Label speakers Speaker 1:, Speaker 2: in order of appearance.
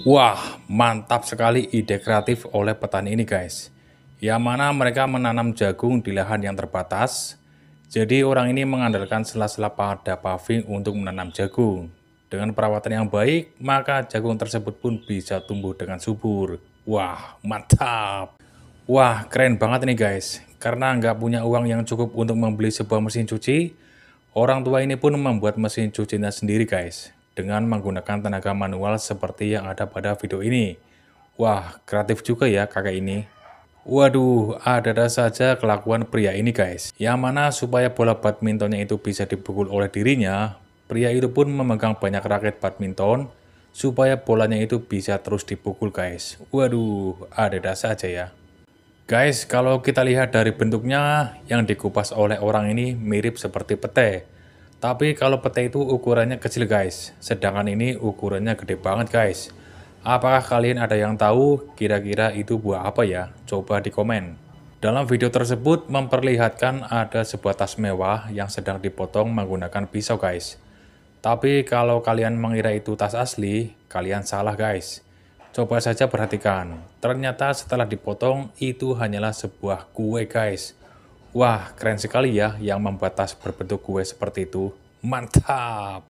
Speaker 1: Wah, mantap sekali ide kreatif oleh petani ini guys. Yang mana mereka menanam jagung di lahan yang terbatas. Jadi orang ini mengandalkan sela-sela pada paving untuk menanam jagung. Dengan perawatan yang baik, maka jagung tersebut pun bisa tumbuh dengan subur. Wah, mantap. Wah, keren banget nih guys. Karena nggak punya uang yang cukup untuk membeli sebuah mesin cuci, orang tua ini pun membuat mesin cucinya sendiri guys dengan menggunakan tenaga manual seperti yang ada pada video ini. Wah, kreatif juga ya kakek ini. Waduh, ada-ada saja kelakuan pria ini guys. Yang mana supaya bola badmintonnya itu bisa dipukul oleh dirinya, pria itu pun memegang banyak raket badminton supaya bolanya itu bisa terus dipukul guys. Waduh, ada-ada saja ya. Guys, kalau kita lihat dari bentuknya, yang dikupas oleh orang ini mirip seperti pete. Tapi kalau pete itu ukurannya kecil guys, sedangkan ini ukurannya gede banget guys. Apakah kalian ada yang tahu kira-kira itu buah apa ya? Coba di komen. Dalam video tersebut memperlihatkan ada sebuah tas mewah yang sedang dipotong menggunakan pisau guys. Tapi kalau kalian mengira itu tas asli, kalian salah guys. Coba saja perhatikan, ternyata setelah dipotong itu hanyalah sebuah kue guys. Wah, keren sekali ya yang membuat tas berbentuk kue seperti itu. Mantap!